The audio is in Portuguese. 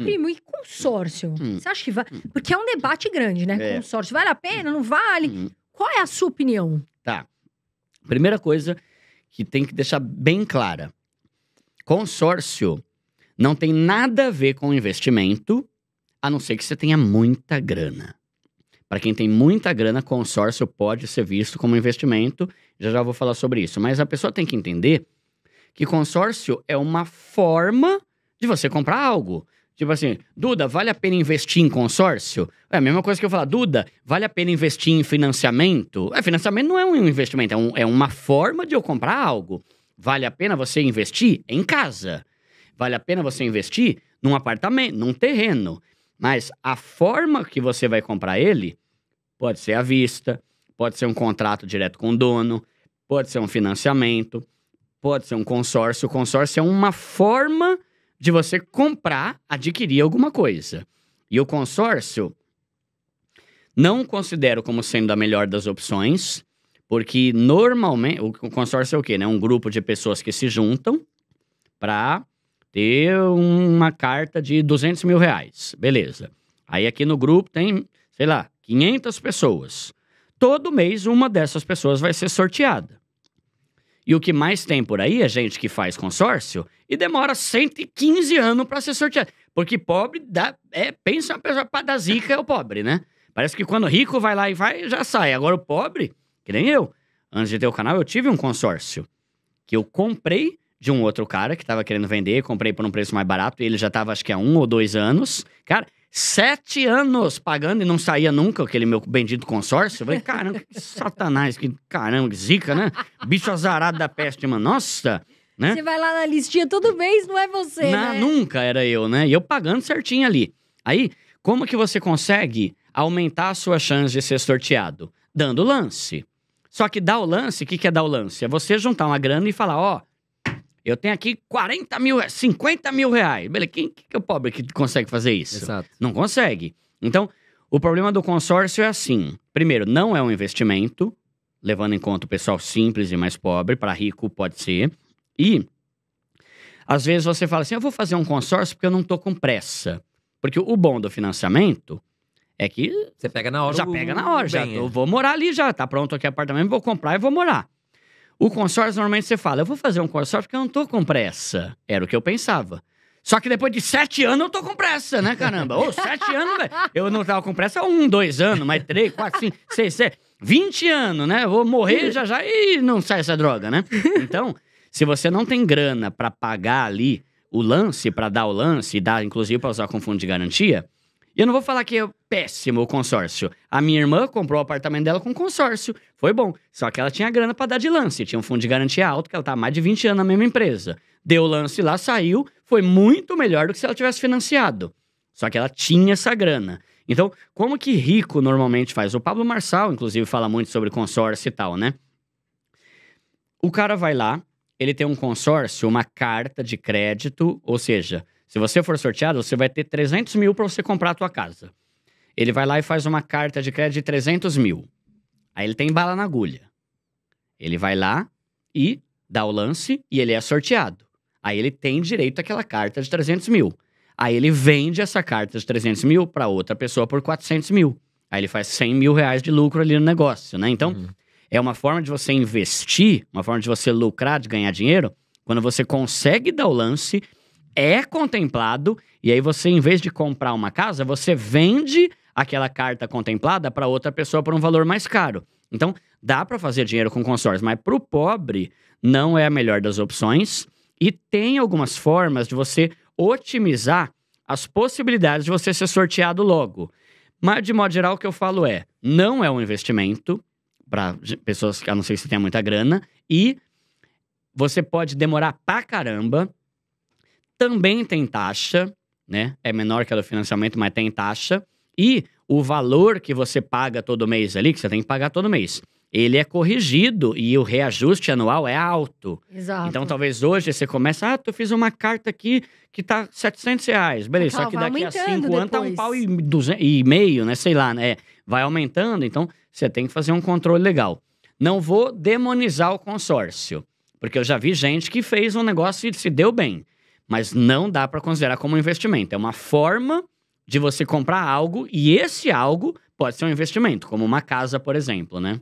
Hum. primo, e consórcio? Hum. Você acha que vai? Hum. Porque é um debate grande, né? É. Consórcio. Vale a pena? Não vale? Qual é a sua opinião? Tá. Primeira coisa que tem que deixar bem clara: consórcio não tem nada a ver com investimento, a não ser que você tenha muita grana. Para quem tem muita grana, consórcio pode ser visto como investimento. Já já vou falar sobre isso. Mas a pessoa tem que entender que consórcio é uma forma de você comprar algo. Tipo assim, Duda, vale a pena investir em consórcio? É a mesma coisa que eu falar, Duda, vale a pena investir em financiamento? É, financiamento não é um investimento, é, um, é uma forma de eu comprar algo. Vale a pena você investir em casa. Vale a pena você investir num apartamento, num terreno. Mas a forma que você vai comprar ele pode ser à vista, pode ser um contrato direto com o dono, pode ser um financiamento, pode ser um consórcio. O consórcio é uma forma de você comprar, adquirir alguma coisa. E o consórcio não considero como sendo a melhor das opções, porque normalmente o consórcio é o quê? Né? Um grupo de pessoas que se juntam para ter uma carta de 200 mil reais. Beleza. Aí aqui no grupo tem, sei lá, 500 pessoas. Todo mês uma dessas pessoas vai ser sorteada. E o que mais tem por aí é gente que faz consórcio e demora 115 anos para ser sorteado. Porque pobre dá, é, pensa uma pessoa para dar zica é o pobre, né? Parece que quando rico vai lá e vai, já sai. Agora o pobre, que nem eu, antes de ter o canal, eu tive um consórcio que eu comprei de um outro cara que tava querendo vender, comprei por um preço mais barato, ele já tava acho que há um ou dois anos. Cara, Sete anos pagando e não saía nunca aquele meu bendito consórcio. Eu falei, caramba, que satanás, que caramba, que zica, né? Bicho azarado da peste, mano. Nossa! Né? Você vai lá na listinha todo mês, não é você, na, né? Nunca era eu, né? E eu pagando certinho ali. Aí, como que você consegue aumentar a sua chance de ser sorteado? Dando lance. Só que dar o lance, o que, que é dar o lance? É você juntar uma grana e falar, ó, oh, eu tenho aqui 40 mil, 50 é, mil reais. Beleza, quem que é o pobre que consegue fazer isso? Exato. Não consegue. Então, o problema do consórcio é assim: primeiro, não é um investimento, levando em conta o pessoal simples e mais pobre, para rico pode ser. E, às vezes, você fala assim: eu vou fazer um consórcio porque eu não tô com pressa. Porque o bom do financiamento é que. Você pega na hora. Já o... pega na hora, bem, já. É. Eu vou morar ali já, tá pronto aqui apartamento, vou comprar e vou morar. O consórcio, normalmente você fala, eu vou fazer um consórcio porque eu não tô com pressa. Era o que eu pensava. Só que depois de sete anos eu tô com pressa, né, caramba? Ô, sete anos, velho. Eu não tava com pressa um, dois anos, mais três, quatro, cinco, seis, sete. Vinte anos, né? vou morrer já já e não sai essa droga, né? Então, se você não tem grana para pagar ali o lance, para dar o lance, e dar inclusive para usar com fundo de garantia, e eu não vou falar que é péssimo o consórcio. A minha irmã comprou o apartamento dela com consórcio. Foi bom. Só que ela tinha grana para dar de lance. Tinha um fundo de garantia alto, que ela tá há mais de 20 anos na mesma empresa. Deu lance lá, saiu. Foi muito melhor do que se ela tivesse financiado. Só que ela tinha essa grana. Então, como que rico normalmente faz? O Pablo Marçal, inclusive, fala muito sobre consórcio e tal, né? O cara vai lá, ele tem um consórcio, uma carta de crédito, ou seja, se você for sorteado, você vai ter 300 mil para você comprar a tua casa. Ele vai lá e faz uma carta de crédito de 300 mil. Aí ele tem bala na agulha. Ele vai lá e dá o lance e ele é sorteado. Aí ele tem direito àquela carta de 300 mil. Aí ele vende essa carta de 300 mil para outra pessoa por 400 mil. Aí ele faz 100 mil reais de lucro ali no negócio, né? Então, uhum. é uma forma de você investir, uma forma de você lucrar, de ganhar dinheiro, quando você consegue dar o lance é contemplado, e aí você, em vez de comprar uma casa, você vende aquela carta contemplada para outra pessoa por um valor mais caro. Então, dá para fazer dinheiro com consórcio, mas para o pobre não é a melhor das opções. E tem algumas formas de você otimizar as possibilidades de você ser sorteado logo. Mas, de modo geral, o que eu falo é: não é um investimento para pessoas que a não sei se tem muita grana, e você pode demorar pra caramba também tem taxa, né? É menor que a do financiamento, mas tem taxa. E o valor que você paga todo mês ali, que você tem que pagar todo mês, ele é corrigido e o reajuste anual é alto. Exato. Então, talvez hoje você comece, ah, tu fiz uma carta aqui que tá 700 reais. Beleza, Calma, só tá, que daqui a cinco anos tá um pau e, duzentos, e meio, né? Sei lá, né? Vai aumentando, então você tem que fazer um controle legal. Não vou demonizar o consórcio, porque eu já vi gente que fez um negócio e se deu bem. Mas não dá para considerar como um investimento. É uma forma de você comprar algo e esse algo pode ser um investimento, como uma casa, por exemplo, né?